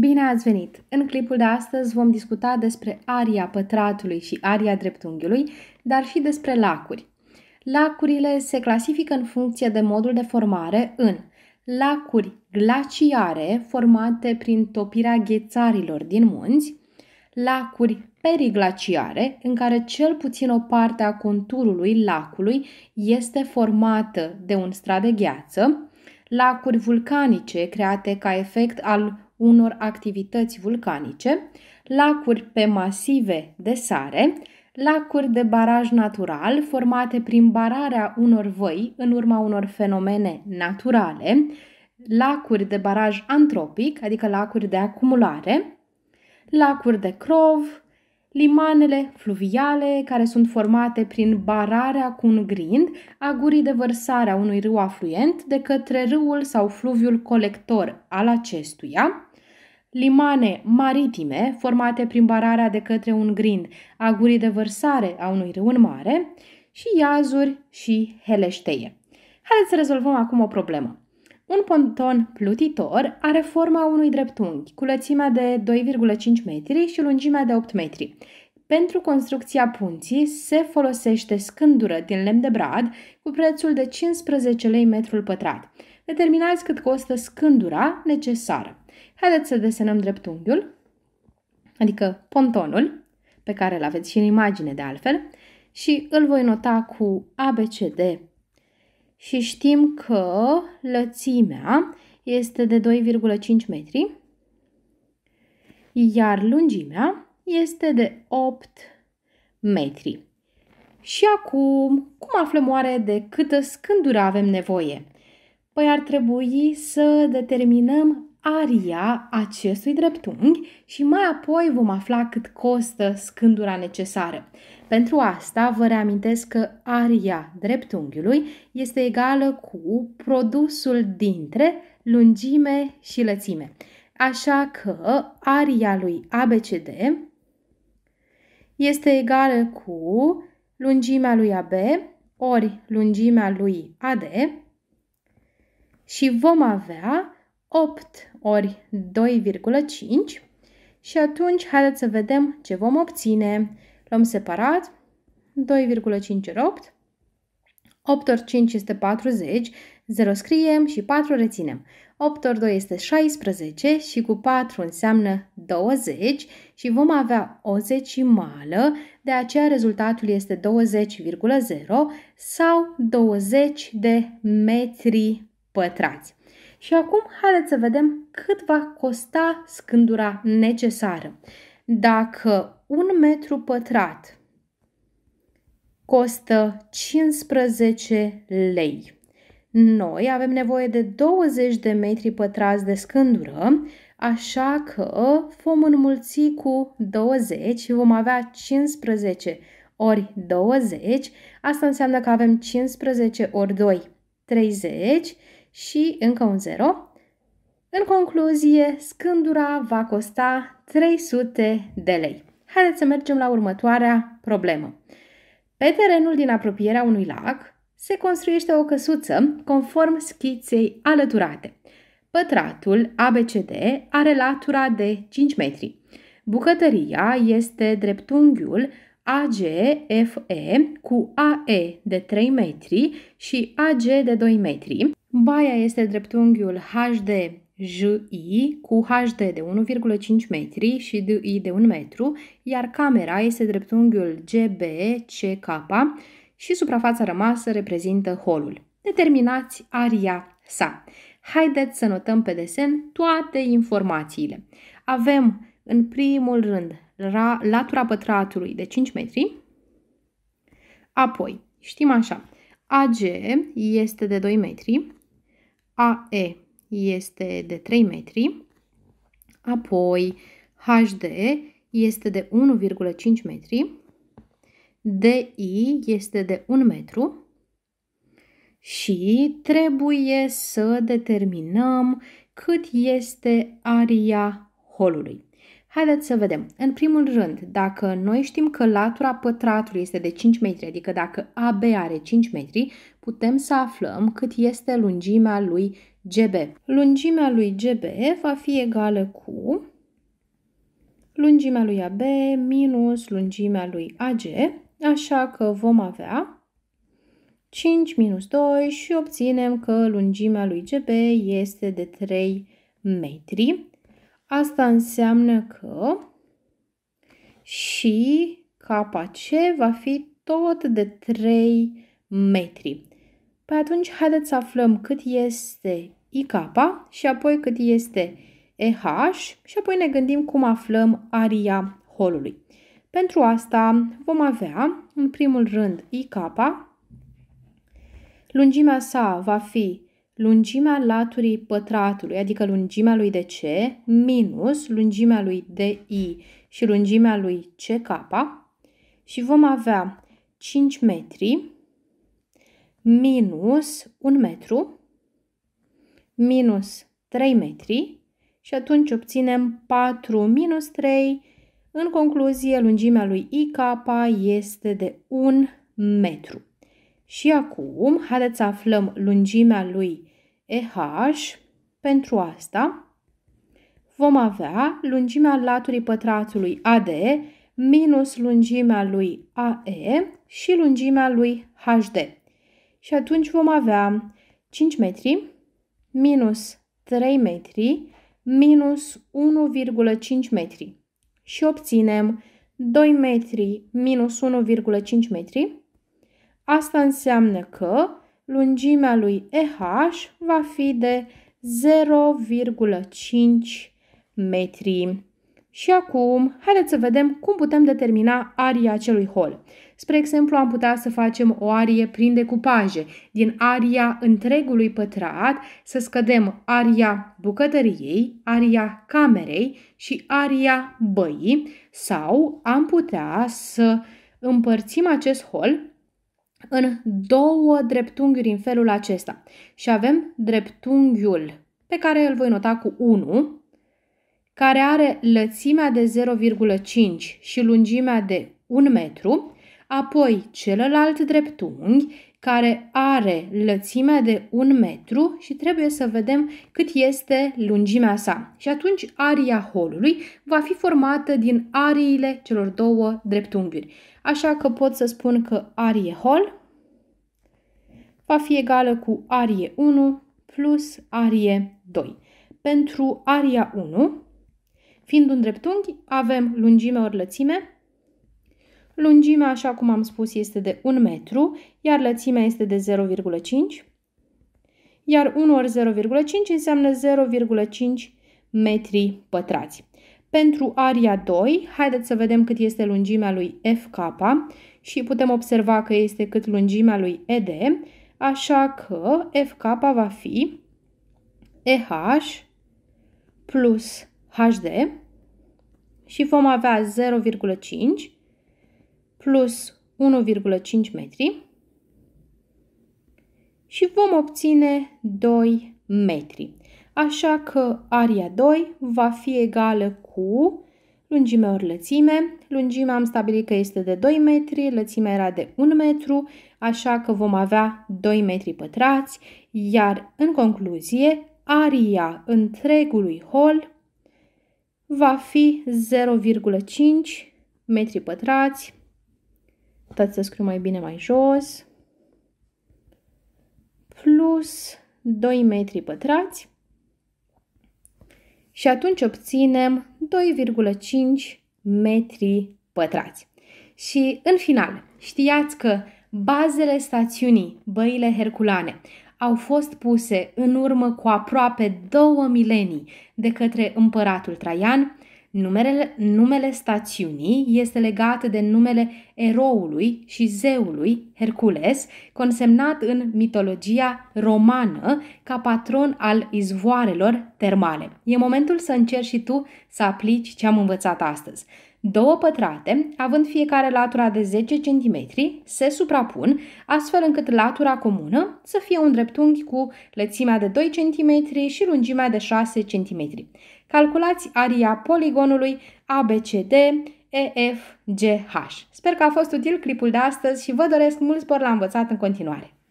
Bine ați venit! În clipul de astăzi vom discuta despre aria pătratului și aria dreptunghiului, dar și despre lacuri. Lacurile se clasifică în funcție de modul de formare în lacuri glaciare formate prin topirea ghețarilor din munți, lacuri periglaciare, în care cel puțin o parte a conturului lacului este formată de un strat de gheață, lacuri vulcanice create ca efect al unor activități vulcanice, lacuri pe masive de sare, lacuri de baraj natural formate prin bararea unor văi în urma unor fenomene naturale, lacuri de baraj antropic, adică lacuri de acumulare, lacuri de crov, limanele fluviale care sunt formate prin bararea cu un grind a gurii de vărsare a unui râu afluent de către râul sau fluviul colector al acestuia, Limane maritime, formate prin bararea de către un grind a gurii de vărsare a unui râu în mare, și iazuri și heleșteie. Haideți să rezolvăm acum o problemă. Un ponton plutitor are forma unui dreptunghi, cu lățimea de 2,5 metri și lungimea de 8 metri. Pentru construcția punții se folosește scândură din lemn de brad cu prețul de 15 lei metrul pătrat. Determinați cât costă scândura necesară. Haideți să desenăm dreptunghiul, adică pontonul, pe care îl aveți și în imagine de altfel, și îl voi nota cu ABCD. Și știm că lățimea este de 2,5 metri, iar lungimea este de 8 metri. Și acum, cum aflăm oare de câtă scândură avem nevoie? Păi ar trebui să determinăm aria acestui dreptunghi și mai apoi vom afla cât costă scândura necesară. Pentru asta vă reamintesc că aria dreptunghiului este egală cu produsul dintre lungime și lățime. Așa că aria lui ABCD este egală cu lungimea lui AB ori lungimea lui AD și vom avea 8 ori 2,5 și atunci haideți să vedem ce vom obține. Luăm separat 2,5 ori 8. 8 ori 5 este 40, 0 scriem și 4 reținem. 8 ori 2 este 16 și cu 4 înseamnă 20 și vom avea o zecimală, de aceea rezultatul este 20,0 sau 20 de metri pătrați. Și acum haideți să vedem cât va costa scândura necesară. Dacă un metru pătrat costă 15 lei, noi avem nevoie de 20 de metri pătrați de scândură, așa că vom înmulți cu 20 și vom avea 15 ori 20. Asta înseamnă că avem 15 ori 2, 30 și încă un 0. În concluzie, scândura va costa 300 de lei. Haideți să mergem la următoarea problemă. Pe terenul din apropierea unui lac se construiește o căsuță conform schiței alăturate. Pătratul ABCD are latura de 5 metri. Bucătăria este dreptunghiul AGFE cu AE de 3 metri și AG de 2 metri. Baia este dreptunghiul HD JI cu HD de 1,5 metri și DI de 1 metru, iar camera este dreptunghiul GBCK și suprafața rămasă reprezintă holul. Determinați aria sa. Haideți să notăm pe desen toate informațiile. Avem în primul rând la latura pătratului de 5 metri. Apoi, știm așa, AG este de 2 metri, AE este de 3 metri, apoi HD este de 1,5 metri, DI este de 1 metru și trebuie să determinăm cât este aria holului. Haideți să vedem. În primul rând, dacă noi știm că latura pătratului este de 5 metri, adică dacă AB are 5 metri, putem să aflăm cât este lungimea lui GB. Lungimea lui GB va fi egală cu lungimea lui AB minus lungimea lui AG, așa că vom avea 5 minus 2 și obținem că lungimea lui GB este de 3 metri. Asta înseamnă că și KC va fi tot de 3 metri. Păi atunci haideți să aflăm cât este IK și apoi cât este EH și apoi ne gândim cum aflăm aria holului. Pentru asta vom avea în primul rând IK, lungimea sa va fi lungimea laturii pătratului, adică lungimea lui DC minus lungimea lui DI și lungimea lui CK și vom avea 5 metri minus 1 metru minus 3 metri și atunci obținem 4 minus 3. În concluzie, lungimea lui IK este de 1 metru. Și acum, haideți să aflăm lungimea lui EH, pentru asta vom avea lungimea laturii pătratului AD minus lungimea lui AE și lungimea lui HD. Și atunci vom avea 5 metri minus 3 metri minus 1,5 metri și obținem 2 metri minus 1,5 metri. Asta înseamnă că lungimea lui EH va fi de 0,5 metri. Și acum, haideți să vedem cum putem determina aria acelui hol. Spre exemplu, am putea să facem o arie prin decupaje. Din aria întregului pătrat să scădem aria bucătăriei, aria camerei și aria băii sau am putea să împărțim acest hol în două dreptunghiuri în felul acesta. Și avem dreptunghiul pe care îl voi nota cu 1, care are lățimea de 0,5 și lungimea de 1 metru, apoi celălalt dreptunghi care are lățimea de un metru și trebuie să vedem cât este lungimea sa. Și atunci aria holului va fi formată din ariile celor două dreptunghiuri. Așa că pot să spun că arie hol va fi egală cu arie 1 plus arie 2. Pentru aria 1, fiind un dreptunghi, avem lungime ori lățime, Lungimea, așa cum am spus, este de 1 metru, iar lățimea este de 0,5. Iar 1 ori 0,5 înseamnă 0,5 metri pătrați. Pentru aria 2, haideți să vedem cât este lungimea lui FK și putem observa că este cât lungimea lui ED, așa că FK va fi EH plus HD și vom avea 0,5 plus 1,5 metri și vom obține 2 metri. Așa că aria 2 va fi egală cu lungimea ori lățime. Lungimea am stabilit că este de 2 metri, lățimea era de 1 metru, așa că vom avea 2 metri pătrați, iar în concluzie, aria întregului hol va fi 0,5 metri pătrați Uitați să scriu mai bine mai jos. Plus 2 metri pătrați. Și atunci obținem 2,5 metri pătrați. Și în final, știați că bazele stațiunii Băile Herculane au fost puse în urmă cu aproape două milenii de către împăratul Traian, Numele, numele stațiunii este legat de numele eroului și zeului Hercules, consemnat în mitologia romană ca patron al izvoarelor termale. E momentul să încerci și tu să aplici ce am învățat astăzi. Două pătrate, având fiecare latura de 10 cm, se suprapun, astfel încât latura comună să fie un dreptunghi cu lățimea de 2 cm și lungimea de 6 cm. Calculați aria poligonului ABCD EFGH. Sper că a fost util clipul de astăzi și vă doresc mult spor la învățat în continuare!